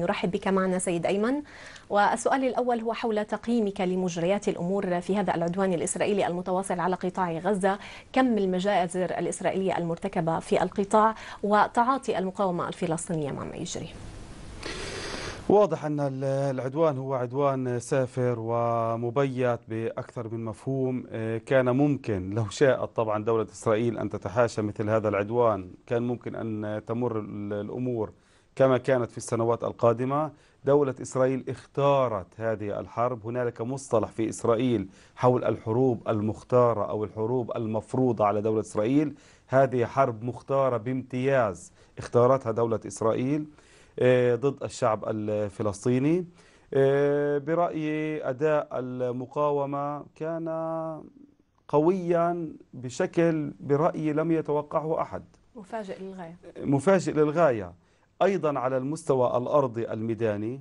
نرحب بك معنا سيد أيمن والسؤال الأول هو حول تقييمك لمجريات الأمور في هذا العدوان الإسرائيلي المتواصل على قطاع غزة كم المجازر الإسرائيلية المرتكبة في القطاع وتعاطي المقاومة الفلسطينية مع ما يجري واضح أن العدوان هو عدوان سافر ومبيت بأكثر من مفهوم إيه، كان ممكن لو شاءت طبعا دولة إسرائيل أن تتحاشى مثل هذا العدوان كان ممكن أن تمر الأمور كما كانت في السنوات القادمة دولة إسرائيل اختارت هذه الحرب هنالك مصطلح في إسرائيل حول الحروب المختارة أو الحروب المفروضة على دولة إسرائيل هذه حرب مختارة بامتياز اختارتها دولة إسرائيل آه، ضد الشعب الفلسطيني آه، برأيي أداء المقاومة كان قويا بشكل برأيي لم يتوقعه أحد مفاجئ للغاية مفاجئ للغاية أيضا على المستوى الأرضي الميداني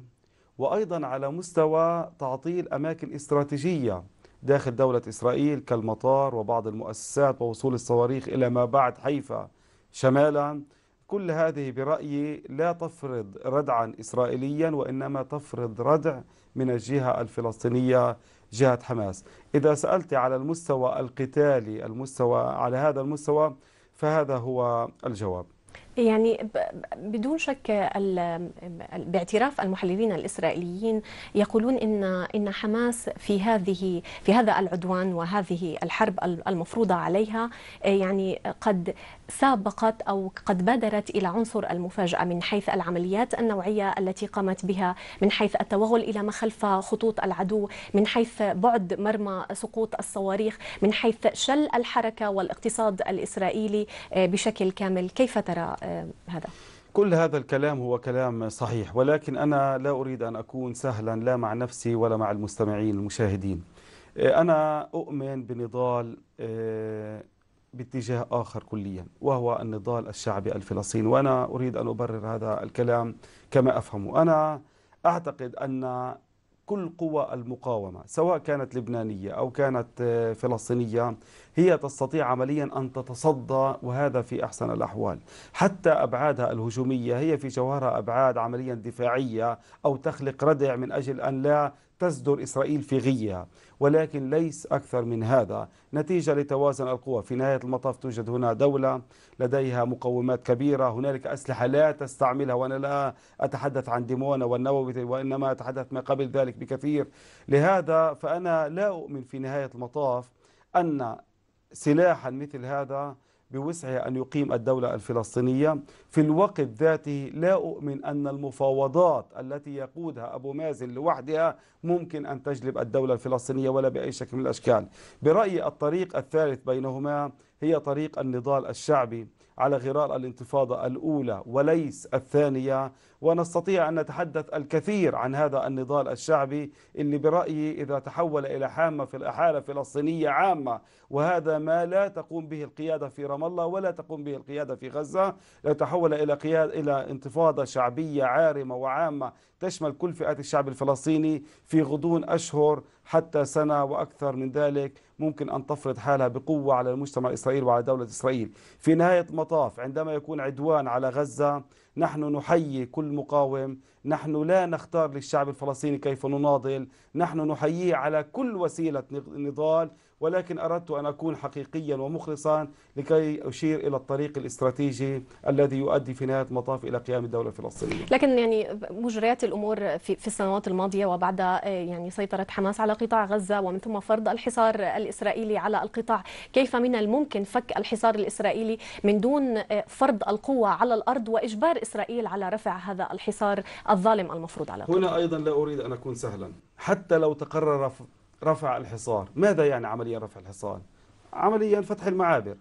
وأيضا على مستوى تعطيل أماكن استراتيجية داخل دولة إسرائيل كالمطار وبعض المؤسسات ووصول الصواريخ إلى ما بعد حيفا شمالا كل هذه برأيي لا تفرض ردعا إسرائيليا وإنما تفرض ردع من الجهة الفلسطينية جهة حماس إذا سألت على المستوى القتالي المستوى على هذا المستوى فهذا هو الجواب يعني بدون شك باعتراف المحللين الاسرائيليين يقولون ان ان حماس في هذه في هذا العدوان وهذه الحرب المفروضه عليها آه، يعني قد سابقت او قد بادرت الى عنصر المفاجاه من حيث العمليات النوعيه التي قامت بها من حيث التوغل الى ما خلف خطوط العدو من حيث بعد مرمى سقوط الصواريخ من حيث شل الحركه والاقتصاد الاسرائيلي آه، بشكل كامل كيف ترى هذا كل هذا الكلام هو كلام صحيح ولكن أنا لا أريد أن أكون سهلا لا مع نفسي ولا مع المستمعين المشاهدين آه، أنا أؤمن بنضال آه، باتجاه آخر كليا وهو النضال الشعبي الفلسطيني وأنا أريد أن أبرر هذا الكلام كما أفهمه أنا أعتقد أن كل قوى المقاومة سواء كانت لبنانية أو كانت آه، فلسطينية هي تستطيع عمليا أن تتصدى وهذا في أحسن الأحوال حتى أبعادها الهجومية هي في جوهرها أبعاد عمليا دفاعية أو تخلق ردع من أجل أن لا تصدر إسرائيل في غيها ولكن ليس أكثر من هذا نتيجة لتوازن القوى في نهاية المطاف توجد هنا دولة لديها مقومات كبيرة هنالك أسلحة لا تستعملها وأنا لا أتحدث عن ديمونا والنووي وإنما أتحدث ما قبل ذلك بكثير لهذا فأنا لا أؤمن في نهاية المطاف أن سلاحا مثل هذا بوسعه أن يقيم الدولة الفلسطينية في الوقت ذاته لا أؤمن أن المفاوضات التي يقودها أبو مازن لوحدها ممكن أن تجلب الدولة الفلسطينية ولا بأي شكل من الأشكال برأيي الطريق الثالث بينهما هي طريق النضال الشعبي على غرار الانتفاضة الأولى وليس الثانية ونستطيع أن نتحدث الكثير عن هذا النضال الشعبي اللي برأيي إذا تحول إلى حامة في الأحالة الفلسطينية عامة وهذا ما لا تقوم به القيادة في رام الله ولا تقوم به القيادة في غزة تحول إلى قيادة إلى انتفاضة شعبية عارمة وعامة تشمل كل فئات الشعب الفلسطيني في غضون أشهر حتى سنة وأكثر من ذلك ممكن أن تفرض حالها بقوة على المجتمع الإسرائيلي وعلى دولة إسرائيل في نهاية المطاف عندما يكون عدوان على غزة نحن نحيي كل مقاوم نحن لا نختار للشعب الفلسطيني كيف نناضل نحن نحييه على كل وسيلة نضال ولكن أردت أن أكون حقيقيا ومخلصا لكي أشير إلى الطريق الاستراتيجي الذي يؤدي في نهاية المطاف إلى قيام الدولة الفلسطينية لكن يعني مجريات الأمور في, السنوات الماضية وبعد آه، يعني سيطرة حماس على قطاع غزة ومن ثم فرض الحصار الإسرائيلي على القطاع كيف من الممكن فك الحصار الإسرائيلي من دون آه، فرض القوة على الأرض وإجبار إسرائيل على رفع هذا الحصار الظالم المفروض على القطاع هنا أيضا لا أريد أن أكون سهلا حتى لو تقرر رفع الحصار ماذا يعني عمليا رفع الحصار عمليا فتح المعابر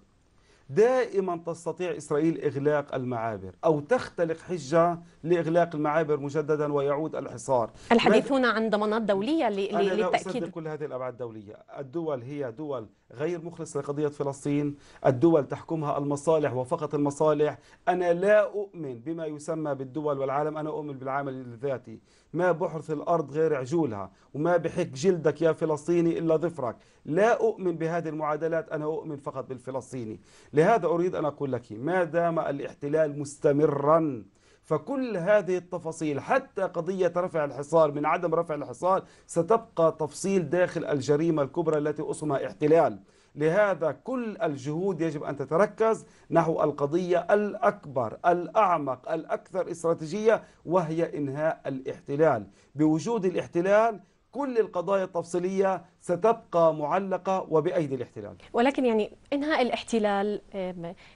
دائما تستطيع إسرائيل إغلاق المعابر أو تختلق حجة لإغلاق المعابر مجددا ويعود الحصار الحديث هنا عن ضمانات دولية للتأكيد أنا لا أصدق كل هذه الأبعاد الدولية الدول هي دول غير مخلص لقضية فلسطين الدول تحكمها المصالح وفقط المصالح أنا لا أؤمن بما يسمى بالدول والعالم أنا أؤمن بالعمل الذاتي ما بحرث الأرض غير عجولها وما بحك جلدك يا فلسطيني إلا ظفرك لا أؤمن بهذه المعادلات أنا أؤمن فقط بالفلسطيني لهذا أريد أن أقول لك ما دام الاحتلال مستمرا فكل هذه التفاصيل حتى قضية رفع الحصار من عدم رفع الحصار ستبقى تفصيل داخل الجريمة الكبرى التي أسمها احتلال لهذا كل الجهود يجب أن تتركز نحو القضية الأكبر الأعمق الأكثر استراتيجية وهي إنهاء الاحتلال بوجود الاحتلال كل القضايا التفصيلية ستبقى معلقة وبأيدي الاحتلال ولكن يعني إنهاء الاحتلال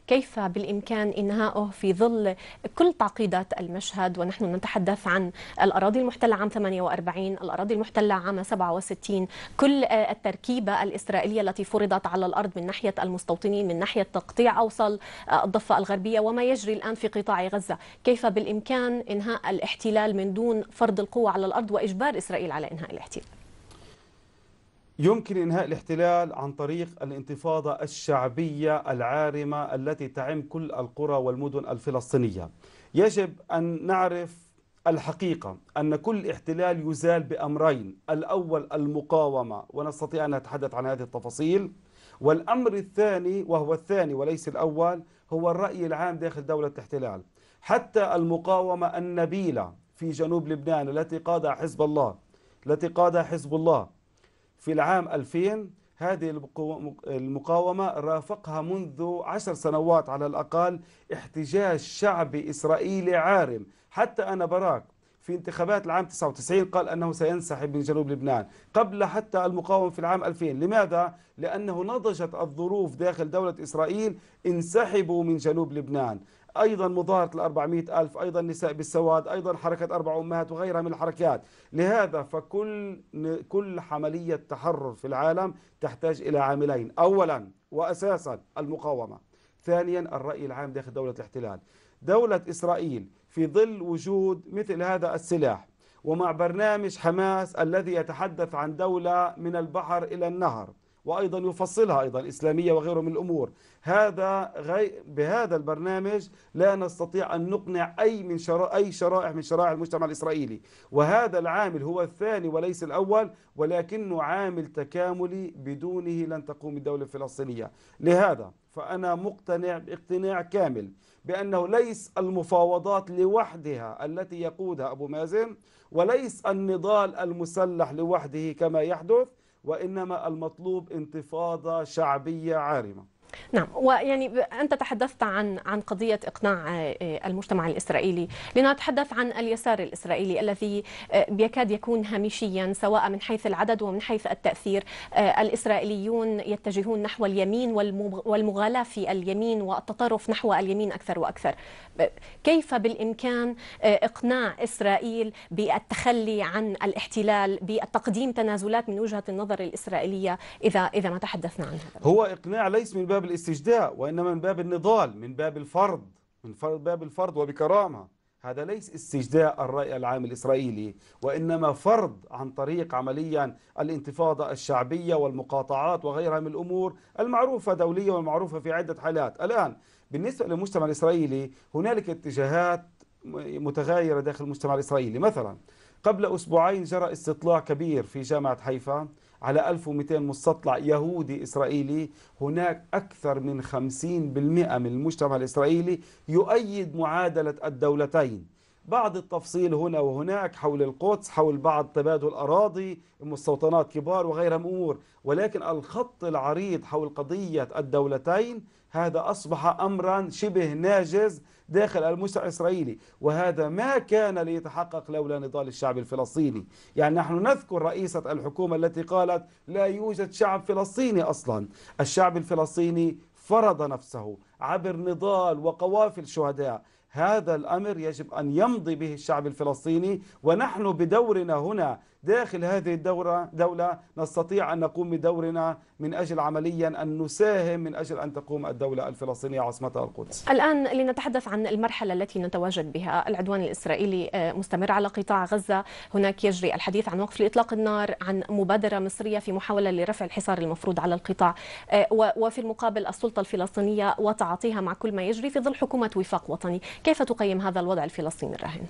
كيف بالإمكان إنهاؤه في ظل كل تعقيدات المشهد ونحن نتحدث عن الأراضي المحتلة عام 48 الأراضي المحتلة عام 67 كل آه، التركيبة الإسرائيلية التي فرضت على الأرض من ناحية المستوطنين من ناحية تقطيع أوصل آه، الضفة الغربية وما يجري الآن في قطاع غزة كيف بالإمكان إنهاء الاحتلال من دون فرض القوة على الأرض وإجبار إسرائيل على إنهاء الاحتلال يمكن إنهاء الاحتلال عن طريق الانتفاضة الشعبية العارمة التي تعم كل القرى والمدن الفلسطينية يجب أن نعرف الحقيقة أن كل احتلال يزال بأمرين الأول المقاومة ونستطيع أن نتحدث عن هذه التفاصيل والأمر الثاني وهو الثاني وليس الأول هو الرأي العام داخل دولة الاحتلال حتى المقاومة النبيلة في جنوب لبنان التي قادها حزب الله التي قادها حزب الله في العام 2000 هذه المقاومة رافقها منذ عشر سنوات على الأقل احتجاج شعبي إسرائيلي عارم حتى أنا براك في انتخابات العام 99 قال أنه سينسحب من جنوب لبنان قبل حتى المقاومة في العام 2000 لماذا؟ لأنه نضجت الظروف داخل دولة إسرائيل انسحبوا من جنوب لبنان أيضا مظاهرة الأربعمائة ألف أيضا نساء بالسواد أيضا حركة أربع أمهات وغيرها من الحركات لهذا فكل كل عملية تحرر في العالم تحتاج إلى عاملين أولا وأساسا المقاومة ثانيا الرأي العام داخل دولة الاحتلال دولة إسرائيل في ظل وجود مثل هذا السلاح ومع برنامج حماس الذي يتحدث عن دولة من البحر إلى النهر وأيضا يفصلها أيضا الإسلامية وغيره من الأمور هذا غي... بهذا البرنامج لا نستطيع أن نقنع أي من شرا... أي شرائح من شرائح المجتمع الإسرائيلي وهذا العامل هو الثاني وليس الأول ولكنه عامل تكاملي بدونه لن تقوم الدولة الفلسطينية لهذا فأنا مقتنع باقتناع كامل بأنه ليس المفاوضات لوحدها التي يقودها أبو مازن وليس النضال المسلح لوحده كما يحدث وإنما المطلوب انتفاضة شعبية عارمة نعم ويعني انت تحدثت عن عن قضيه اقناع آه، آه، المجتمع الاسرائيلي لنتحدث عن اليسار الاسرائيلي الذي آه، يكاد يكون هامشيا سواء من حيث العدد ومن حيث التاثير الاسرائيليون يتجهون نحو اليمين والمغالاه في اليمين والتطرف نحو اليمين اكثر واكثر كيف بالامكان اقناع اسرائيل بالتخلي عن الاحتلال بالتقديم تنازلات من وجهه النظر الاسرائيليه اذا اذا ما تحدثنا عن هذا هو اقناع ليس من باب باب الاستجداء وإنما من باب النضال من باب الفرض من باب الفرض وبكرامة هذا ليس استجداء الرأي العام الإسرائيلي وإنما فرض عن طريق عمليا الانتفاضة الشعبية والمقاطعات وغيرها من الأمور المعروفة دوليا والمعروفة في عدة حالات الآن بالنسبة للمجتمع الإسرائيلي هنالك اتجاهات متغايرة داخل المجتمع الإسرائيلي مثلا قبل أسبوعين جرى استطلاع كبير في جامعة حيفا على 1200 مستطلع يهودي إسرائيلي هناك أكثر من 50% من المجتمع الإسرائيلي يؤيد معادلة الدولتين بعض التفصيل هنا وهناك حول القدس حول بعض تبادل أراضي مستوطنات كبار وغيرها من أمور ولكن الخط العريض حول قضية الدولتين هذا أصبح أمرا شبه ناجز داخل المجتمع الإسرائيلي وهذا ما كان ليتحقق لولا نضال الشعب الفلسطيني يعني نحن نذكر رئيسة الحكومة التي قالت لا يوجد شعب فلسطيني أصلا الشعب الفلسطيني فرض نفسه عبر نضال وقوافل شهداء هذا الأمر يجب أن يمضي به الشعب الفلسطيني ونحن بدورنا هنا داخل هذه الدورة دولة نستطيع أن نقوم بدورنا من أجل عمليا أن نساهم من أجل أن تقوم الدولة الفلسطينية عاصمتها القدس الآن لنتحدث عن المرحلة التي نتواجد بها العدوان الإسرائيلي آه، مستمر على قطاع غزة هناك يجري الحديث عن وقف لإطلاق النار عن مبادرة مصرية في محاولة لرفع الحصار المفروض على القطاع آه، وفي المقابل السلطة الفلسطينية وتعاطيها مع كل ما يجري في ظل حكومة وفاق وطني كيف تقيم هذا الوضع الفلسطيني الراهن؟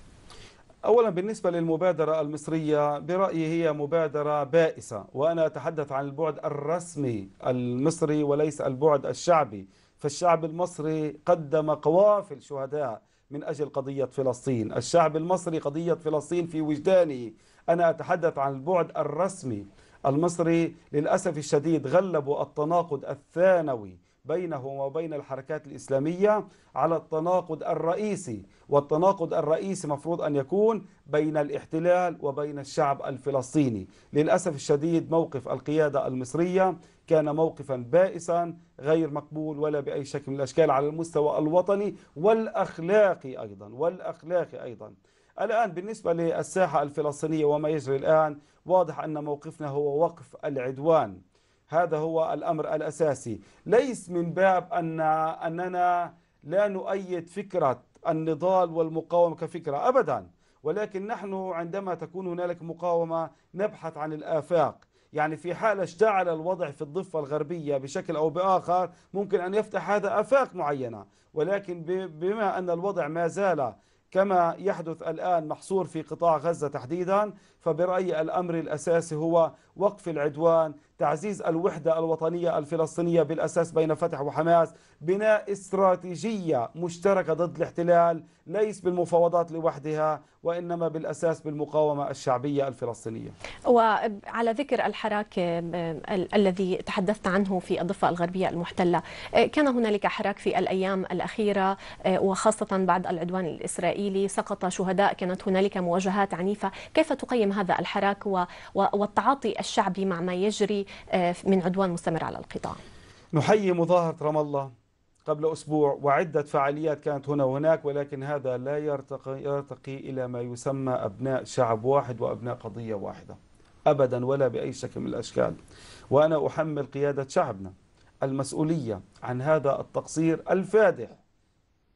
أولا بالنسبة للمبادرة المصرية برأيي هي مبادرة بائسة وأنا أتحدث عن البعد الرسمي المصري وليس البعد الشعبي فالشعب المصري قدم قوافل شهداء من أجل قضية فلسطين الشعب المصري قضية فلسطين في وجدانه أنا أتحدث عن البعد الرسمي المصري للأسف الشديد غلبوا التناقض الثانوي بينه وبين الحركات الإسلامية على التناقض الرئيسي والتناقض الرئيسي مفروض أن يكون بين الاحتلال وبين الشعب الفلسطيني للأسف الشديد موقف القيادة المصرية كان موقفا بائسا غير مقبول ولا بأي شكل من الأشكال على المستوى الوطني والأخلاقي أيضا والأخلاقي أيضا الآن بالنسبة للساحة الفلسطينية وما يجري الآن واضح أن موقفنا هو وقف العدوان هذا هو الأمر الأساسي ليس من باب أن أننا لا نؤيد فكرة النضال والمقاومة كفكرة أبدا ولكن نحن عندما تكون هنالك مقاومة نبحث عن الآفاق يعني في حال اشتعل الوضع في الضفة الغربية بشكل أو بآخر ممكن أن يفتح هذا آفاق معينة ولكن بما أن الوضع ما زال كما يحدث الآن محصور في قطاع غزة تحديدا فبرأيي الأمر الأساسي هو وقف العدوان تعزيز الوحدة الوطنية الفلسطينية بالأساس بين فتح وحماس بناء استراتيجية مشتركة ضد الاحتلال ليس بالمفاوضات لوحدها وإنما بالأساس بالمقاومة الشعبية الفلسطينية وعلى ذكر الحراك آه، الذي تحدثت عنه في الضفة الغربية المحتلة آه، كان هنالك حراك في الأيام الأخيرة آه، وخاصة بعد العدوان الإسرائيلي سقط شهداء كانت هنالك مواجهات عنيفة كيف تقيم هذا الحراك والتعاطي الشعبي مع ما يجري آه، من عدوان مستمر على القطاع نحيي مظاهرة رام الله قبل أسبوع وعدة فعاليات كانت هنا وهناك ولكن هذا لا يرتقي, يرتقي إلى ما يسمى أبناء شعب واحد وأبناء قضية واحدة أبدا ولا بأي شكل من الأشكال وأنا أحمل قيادة شعبنا المسؤولية عن هذا التقصير الفادح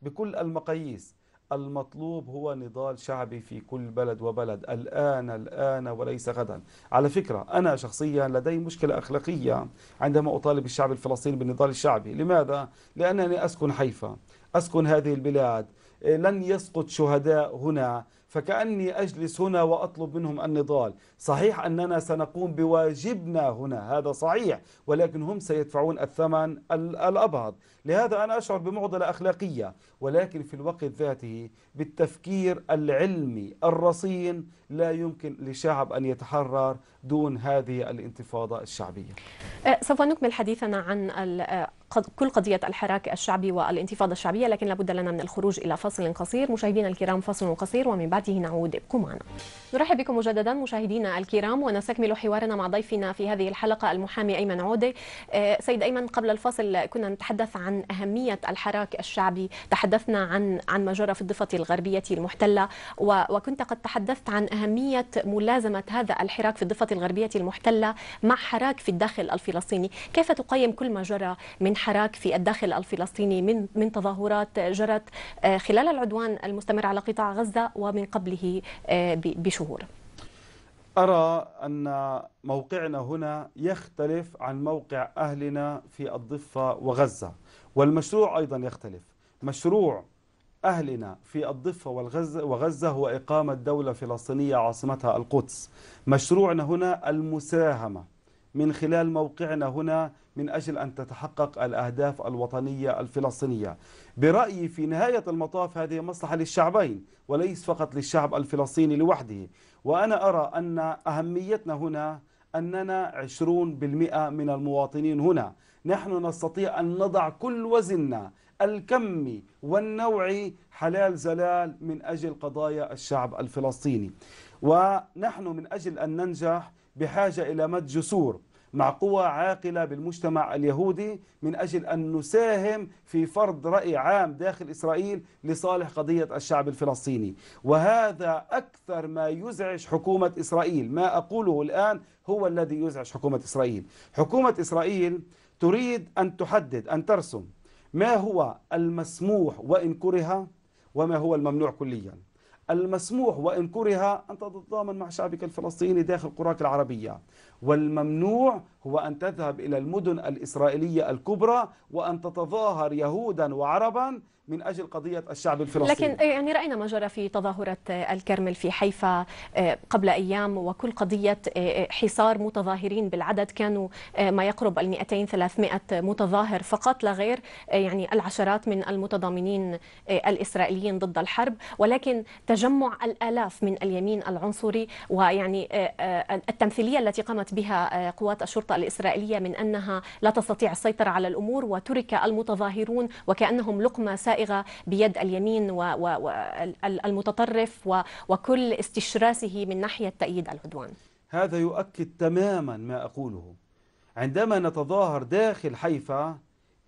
بكل المقاييس المطلوب هو نضال شعبي في كل بلد وبلد الآن الآن وليس غدا على فكرة أنا شخصيا لدي مشكلة أخلاقية عندما أطالب الشعب الفلسطيني بالنضال الشعبي لماذا؟ لأنني أسكن حيفا أسكن هذه البلاد إيه، لن يسقط شهداء هنا فكأني أجلس هنا وأطلب منهم النضال صحيح أننا سنقوم بواجبنا هنا هذا صحيح ولكن هم سيدفعون الثمن الأبهض لهذا أنا أشعر بمعضلة أخلاقية ولكن في الوقت ذاته بالتفكير العلمي الرصين لا يمكن لشعب أن يتحرر دون هذه الانتفاضة الشعبية أه، سوف نكمل حديثنا عن كل قضية الحراك الشعبي والانتفاضة الشعبية لكن لابد لنا من الخروج إلى فصل قصير مشاهدينا الكرام فصل قصير ومن بعده نعود ابقوا معنا نرحب بكم مجددا مشاهدينا الكرام ونستكمل حوارنا مع ضيفنا في هذه الحلقة المحامي أيمن عودي آه، سيد أيمن قبل الفصل كنا نتحدث عن أهمية الحراك الشعبي تحدثنا عن عن ما جرى في الضفة الغربية المحتلة وكنت قد تحدثت عن أهمية ملازمة هذا الحراك في الضفة الغربية المحتلة مع حراك في الداخل الفلسطيني كيف تقيم كل ما جرى من حراك في الداخل الفلسطيني من من تظاهرات جرت آه، خلال العدوان المستمر على قطاع غزه ومن قبله آه، بشهور. أرى أن موقعنا هنا يختلف عن موقع أهلنا في الضفة وغزة والمشروع أيضا يختلف مشروع أهلنا في الضفة والغزة وغزة هو إقامة دولة فلسطينية عاصمتها القدس مشروعنا هنا المساهمة من خلال موقعنا هنا من أجل أن تتحقق الأهداف الوطنية الفلسطينية برأيي في نهاية المطاف هذه مصلحة للشعبين وليس فقط للشعب الفلسطيني لوحده وأنا أرى أن أهميتنا هنا أننا 20% من المواطنين هنا نحن نستطيع أن نضع كل وزننا الكمي والنوعي حلال زلال من أجل قضايا الشعب الفلسطيني ونحن من أجل أن ننجح بحاجة إلى مد جسور مع قوى عاقلة بالمجتمع اليهودي من أجل أن نساهم في فرض رأي عام داخل إسرائيل لصالح قضية الشعب الفلسطيني وهذا أكثر ما يزعج حكومة إسرائيل ما أقوله الآن هو الذي يزعج حكومة إسرائيل حكومة إسرائيل تريد أن تحدد أن ترسم ما هو المسموح وإن كره وما هو الممنوع كلياً المسموح وإن كره أن تتضامن مع شعبك الفلسطيني داخل قراك العربية والممنوع هو أن تذهب إلى المدن الإسرائيلية الكبرى وأن تتظاهر يهودا وعربا من أجل قضية الشعب الفلسطيني لكن إيه، يعني رأينا ما جرى في تظاهرة آه، الكرمل في حيفا آه، قبل أيام وكل قضية آه، حصار متظاهرين بالعدد كانوا ما يقرب ال 200 300 متظاهر فقط لا غير يعني العشرات من المتضامنين الإسرائيليين ضد الحرب ولكن تجمع الآلاف من اليمين العنصري ويعني التمثيلية التي قامت بها قوات الشرطة الإسرائيلية من أنها لا تستطيع السيطرة على الأمور وترك المتظاهرون وكأنهم لقمة سائغة بيد اليمين والمتطرف وكل استشراسه من ناحية تأييد العدوان هذا يؤكد تماما ما أقوله عندما نتظاهر داخل حيفا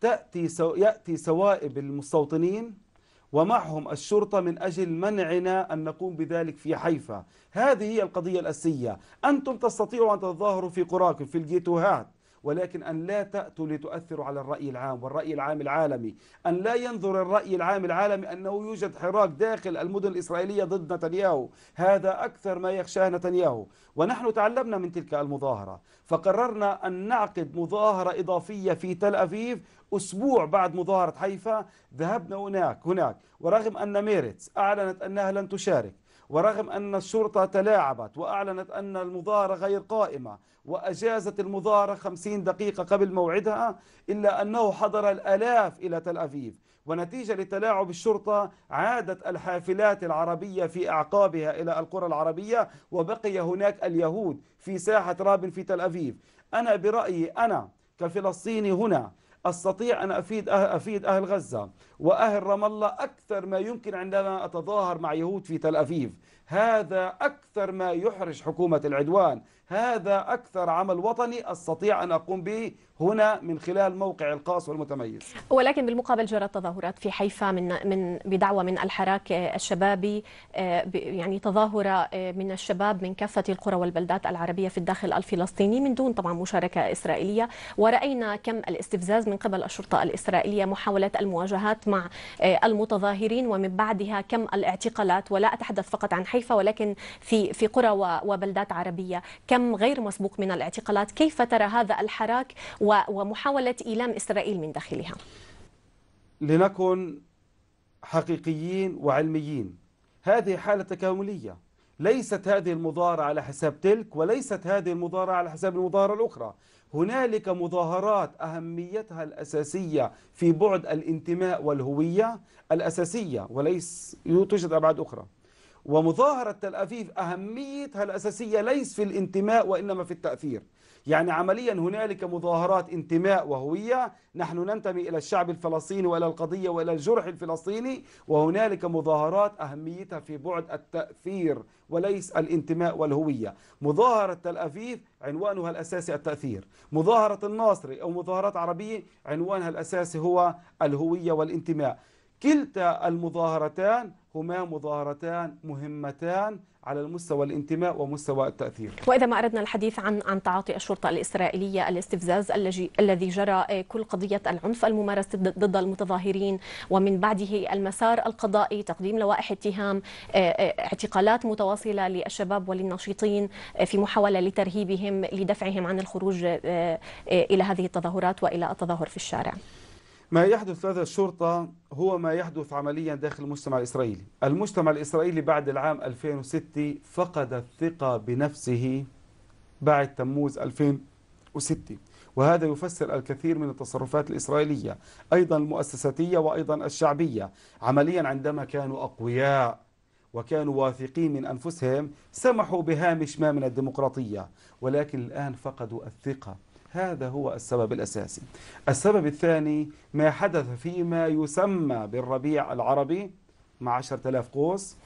تأتي سو... يأتي سوائب المستوطنين ومعهم الشرطة من أجل منعنا أن نقوم بذلك في حيفا هذه هي القضية الأسية أنتم تستطيعوا أن تتظاهروا في قراكم في الجيتوهات ولكن أن لا تأتوا لتؤثروا على الرأي العام والرأي العام العالمي أن لا ينظر الرأي العام العالمي أنه يوجد حراك داخل المدن الإسرائيلية ضد نتنياهو هذا أكثر ما يخشاه نتنياهو ونحن تعلمنا من تلك المظاهرة فقررنا أن نعقد مظاهرة إضافية في تل أبيب أسبوع بعد مظاهرة حيفا ذهبنا هناك هناك ورغم أن ميرتس أعلنت أنها لن تشارك ورغم أن الشرطة تلاعبت وأعلنت أن المظاهرة غير قائمة وأجازت المظاهرة 50 دقيقة قبل موعدها إلا أنه حضر الألاف إلى تل أبيب ونتيجة لتلاعب الشرطة عادت الحافلات العربية في أعقابها إلى القرى العربية وبقي هناك اليهود في ساحة راب في تل أبيب أنا برأيي أنا كفلسطيني هنا أستطيع أن أفيد أهل, أفيد أهل غزة وأهل رام الله أكثر ما يمكن عندما أتظاهر مع يهود في تل أبيب هذا أكثر ما يحرج حكومة العدوان هذا أكثر عمل وطني أستطيع أن أقوم به هنا من خلال موقع القاص والمتميز ولكن بالمقابل جرت تظاهرات في حيفا من من بدعوة من الحراك الشبابي آه، يعني تظاهرة آه، من الشباب من كافة القرى والبلدات العربية في الداخل الفلسطيني من دون طبعا مشاركة إسرائيلية ورأينا كم الاستفزاز من قبل الشرطة الإسرائيلية محاولة المواجهات مع آه، المتظاهرين ومن بعدها كم الاعتقالات ولا أتحدث فقط عن حيفا حيفا ولكن في في قرى وبلدات عربية كم غير مسبوق من الاعتقالات كيف ترى هذا الحراك ومحاولة إيلام إسرائيل من داخلها لنكن حقيقيين وعلميين هذه حالة تكاملية ليست هذه المظاهرة على حساب تلك وليست هذه المظاهرة على حساب المظاهرة الأخرى هنالك مظاهرات أهميتها الأساسية في بعد الانتماء والهوية الأساسية وليس توجد أبعاد أخرى ومظاهرة تل أبيب أهميتها الأساسية ليس في الانتماء وإنما في التأثير يعني عمليا هنالك مظاهرات انتماء وهوية نحن ننتمي إلى الشعب الفلسطيني وإلى القضية وإلى الجرح الفلسطيني وهنالك مظاهرات أهميتها في بعد التأثير وليس الانتماء والهوية مظاهرة تل أبيب عنوانها الأساسي التأثير مظاهرة الناصري أو مظاهرات عربية عنوانها الأساسي هو الهوية والانتماء كلتا المظاهرتان هما مظاهرتان مهمتان على المستوى الانتماء ومستوى التأثير وإذا ما أردنا الحديث عن عن تعاطي الشرطة الإسرائيلية الاستفزاز الذي الذي جرى آه، كل قضية العنف الممارس ضد المتظاهرين ومن بعده المسار القضائي تقديم لوائح اتهام آه، آه، اعتقالات متواصلة للشباب وللناشطين في محاولة لترهيبهم لدفعهم عن الخروج إلى هذه التظاهرات وإلى التظاهر في الشارع ما يحدث لدى الشرطة هو ما يحدث عمليا داخل المجتمع الإسرائيلي المجتمع الإسرائيلي بعد العام 2006 فقد الثقة بنفسه بعد تموز 2006 وهذا يفسر الكثير من التصرفات الإسرائيلية أيضا المؤسساتية وأيضا الشعبية عمليا عندما كانوا أقوياء وكانوا واثقين من أنفسهم سمحوا بهامش ما من الديمقراطية ولكن الآن فقدوا الثقة هذا هو السبب الأساسي السبب الثاني ما حدث فيما يسمى بالربيع العربي مع 10000 قوس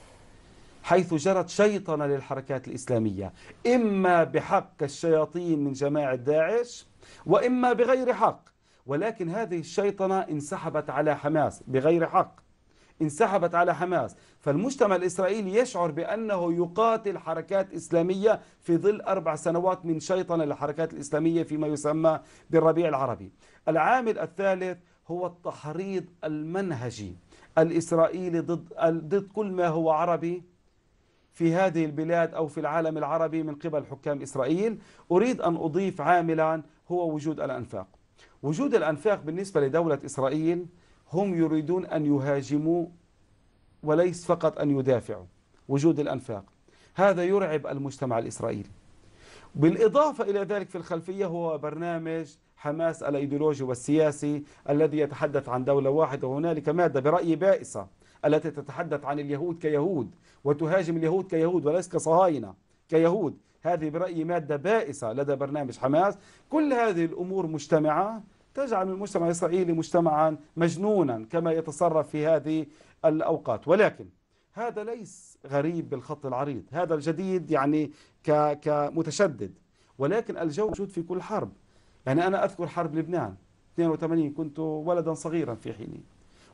حيث جرت شيطنة للحركات الإسلامية إما بحق الشياطين من جماعة داعش وإما بغير حق ولكن هذه الشيطنة انسحبت على حماس بغير حق انسحبت على حماس فالمجتمع الإسرائيلي يشعر بأنه يقاتل حركات إسلامية في ظل أربع سنوات من شيطنة للحركات الإسلامية فيما يسمى بالربيع العربي العامل الثالث هو التحريض المنهجي الإسرائيلي ضد, ضد كل ما هو عربي في هذه البلاد أو في العالم العربي من قبل حكام إسرائيل أريد أن أضيف عاملا هو وجود الأنفاق وجود الأنفاق بالنسبة لدولة إسرائيل هم يريدون أن يهاجموا وليس فقط أن يدافعوا وجود الأنفاق هذا يرعب المجتمع الإسرائيلي بالإضافة إلى ذلك في الخلفية هو برنامج حماس الأيديولوجي والسياسي الذي يتحدث عن دولة واحدة وهنالك مادة برأيي بائسة التي تتحدث عن اليهود كيهود وتهاجم اليهود كيهود وليس كصهاينة كيهود هذه برأيي مادة بائسة لدى برنامج حماس كل هذه الأمور مجتمعة تجعل المجتمع الإسرائيلي مجتمعا مجنونا كما يتصرف في هذه الأوقات ولكن هذا ليس غريب بالخط العريض هذا الجديد يعني كمتشدد ولكن الجو موجود في كل حرب يعني أنا أذكر حرب لبنان 82 كنت ولدا صغيرا في حينه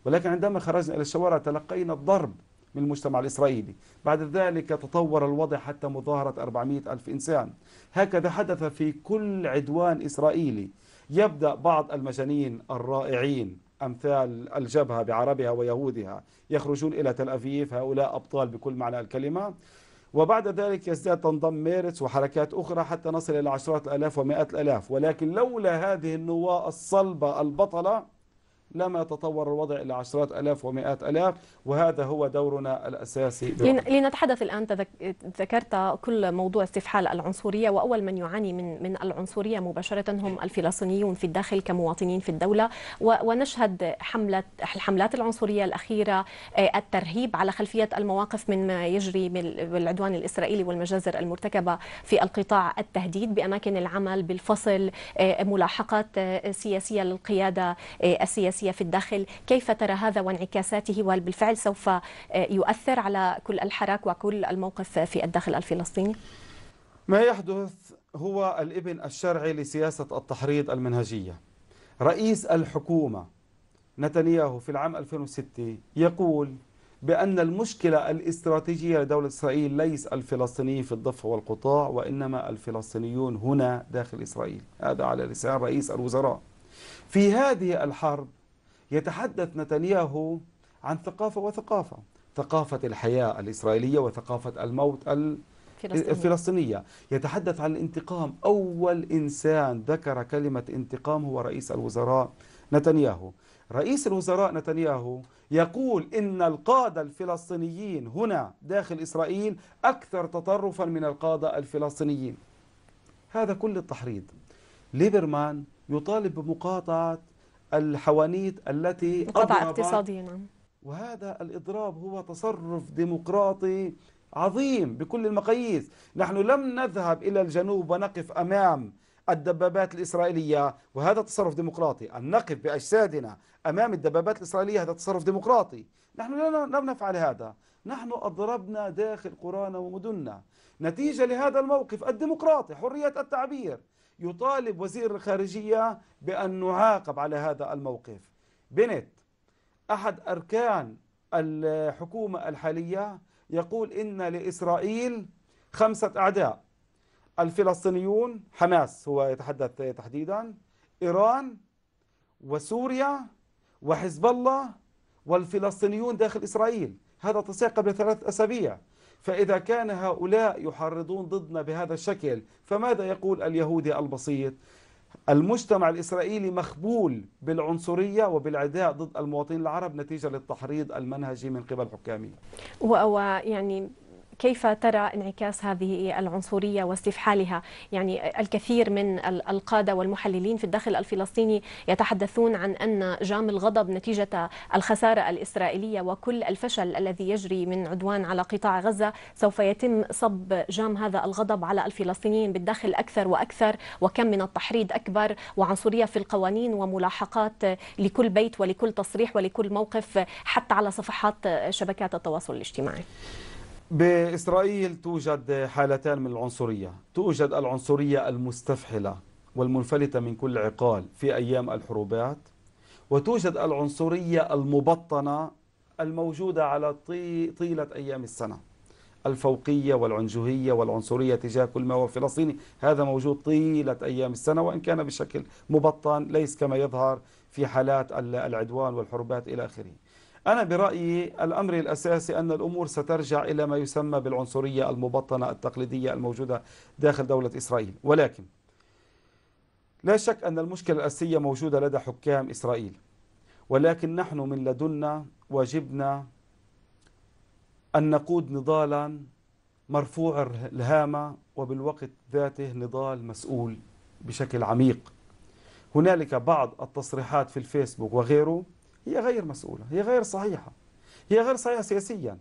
ولكن عندما خرجنا إلى الشوارع تلقينا الضرب من المجتمع الإسرائيلي بعد ذلك تطور الوضع حتى مظاهرة 400 ألف إنسان هكذا حدث في كل عدوان إسرائيلي يبدأ بعض المجانين الرائعين أمثال الجبهة بعربها ويهودها يخرجون إلى تل أبيب هؤلاء أبطال بكل معنى الكلمة وبعد ذلك يزداد تنضم ميرتس وحركات أخرى حتى نصل إلى عشرات الألاف ومئات الألاف ولكن لولا هذه النواة الصلبة البطلة لما تطور الوضع إلى عشرات ألاف ومئات ألاف وهذا هو دورنا الأساسي لنتحدث الآن ذكرت كل موضوع استفحال العنصرية وأول من يعاني من من العنصرية مباشرة هم الفلسطينيون في الداخل كمواطنين في الدولة ونشهد حملة الحملات العنصرية الأخيرة آه، الترهيب على خلفية المواقف من ما يجري بالعدوان الإسرائيلي والمجازر المرتكبة في القطاع التهديد بأماكن العمل بالفصل آه، ملاحقات آه، سياسية للقيادة السياسية السياسية في الداخل كيف ترى هذا وانعكاساته وهل بالفعل سوف آه، يؤثر على كل الحراك وكل الموقف في الداخل الفلسطيني ما يحدث هو الابن الشرعي لسياسة التحريض المنهجية رئيس الحكومة نتنياهو في العام 2006 يقول بأن المشكلة الاستراتيجية لدولة إسرائيل ليس الفلسطينيين في الضفة والقطاع وإنما الفلسطينيون هنا داخل إسرائيل هذا على لسان رئيس الوزراء في هذه الحرب يتحدث نتنياهو عن ثقافة وثقافة ثقافة الحياة الإسرائيلية وثقافة الموت الفلسطينية. الفلسطينية يتحدث عن الانتقام أول إنسان ذكر كلمة انتقام هو رئيس الوزراء نتنياهو رئيس الوزراء نتنياهو يقول إن القادة الفلسطينيين هنا داخل إسرائيل أكثر تطرفا من القادة الفلسطينيين هذا كل التحريض ليبرمان يطالب بمقاطعة الحوانيت التي قطع اقتصادي نعم وهذا الإضراب هو تصرف ديمقراطي عظيم بكل المقاييس نحن لم نذهب إلى الجنوب ونقف أمام الدبابات الإسرائيلية وهذا تصرف ديمقراطي أن نقف بأجسادنا أمام الدبابات الإسرائيلية هذا تصرف ديمقراطي نحن لم نفعل هذا نحن أضربنا داخل قرانا ومدننا نتيجة لهذا الموقف الديمقراطي حرية التعبير يطالب وزير الخارجية بأن نعاقب على هذا الموقف بنت أحد أركان الحكومة الحالية يقول إن لإسرائيل خمسة أعداء الفلسطينيون حماس هو يتحدث تحديدا إيران وسوريا وحزب الله والفلسطينيون داخل إسرائيل هذا تصريح قبل ثلاث أسابيع فإذا كان هؤلاء يحرضون ضدنا بهذا الشكل فماذا يقول اليهودي البسيط المجتمع الإسرائيلي مخبول بالعنصرية وبالعداء ضد المواطنين العرب نتيجة للتحريض المنهجي من قبل حكامه ويعني كيف ترى انعكاس هذه العنصرية واستفحالها يعني الكثير من القادة والمحللين في الداخل الفلسطيني يتحدثون عن أن جام الغضب نتيجة الخسارة الإسرائيلية وكل الفشل الذي يجري من عدوان على قطاع غزة سوف يتم صب جام هذا الغضب على الفلسطينيين بالداخل أكثر وأكثر وكم من التحريض أكبر وعنصرية في القوانين وملاحقات لكل بيت ولكل تصريح ولكل موقف حتى على صفحات شبكات التواصل الاجتماعي بإسرائيل توجد حالتان من العنصرية توجد العنصرية المستفحلة والمنفلتة من كل عقال في أيام الحروبات وتوجد العنصرية المبطنة الموجودة على طيلة أيام السنة الفوقية والعنجهية والعنصرية تجاه كل ما هو فلسطيني هذا موجود طيلة أيام السنة وإن كان بشكل مبطن ليس كما يظهر في حالات العدوان والحروبات إلى آخره أنا برأيي الأمر الأساسي أن الأمور سترجع إلى ما يسمى بالعنصرية المبطنة التقليدية الموجودة داخل دولة إسرائيل ولكن لا شك أن المشكلة الأساسية موجودة لدى حكام إسرائيل ولكن نحن من لدنا واجبنا أن نقود نضالا مرفوع الهامة وبالوقت ذاته نضال مسؤول بشكل عميق هنالك بعض التصريحات في الفيسبوك وغيره هي غير مسؤولة هي غير صحيحة هي غير صحيحة سياسيا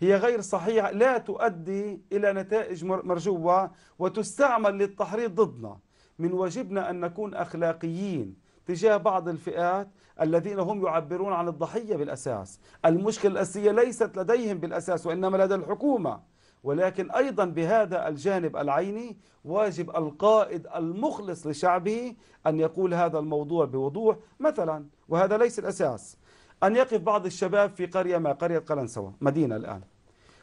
هي غير صحيحة لا تؤدي إلى نتائج مرجوة وتستعمل للتحريض ضدنا من واجبنا أن نكون أخلاقيين تجاه بعض الفئات الذين هم يعبرون عن الضحية بالأساس المشكلة الأساسية ليست لديهم بالأساس وإنما لدى الحكومة ولكن أيضا بهذا الجانب العيني واجب القائد المخلص لشعبه أن يقول هذا الموضوع بوضوح مثلا وهذا ليس الأساس أن يقف بعض الشباب في قرية ما قرية قلنسوة مدينة الآن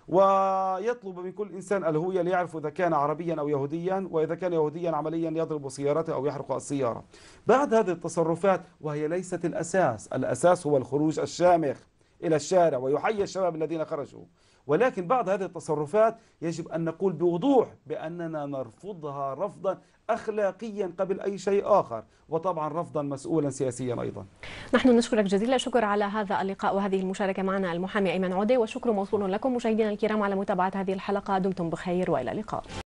ويطلب من كل إنسان الهوية ليعرف إذا كان عربيا أو يهوديا وإذا كان يهوديا عمليا يضرب سيارته أو يحرق السيارة بعد هذه التصرفات وهي ليست الأساس الأساس هو الخروج الشامخ إلى الشارع ويحيي الشباب الذين خرجوا ولكن بعض هذه التصرفات يجب أن نقول بوضوح بأننا نرفضها رفضا أخلاقيا قبل أي شيء آخر وطبعا رفضا مسؤولا سياسيا أيضا نحن نشكرك جزيل الشكر على هذا اللقاء وهذه المشاركة معنا المحامي أيمن عودي والشكر موصول لكم مشاهدينا الكرام على متابعة هذه الحلقة دمتم بخير وإلى اللقاء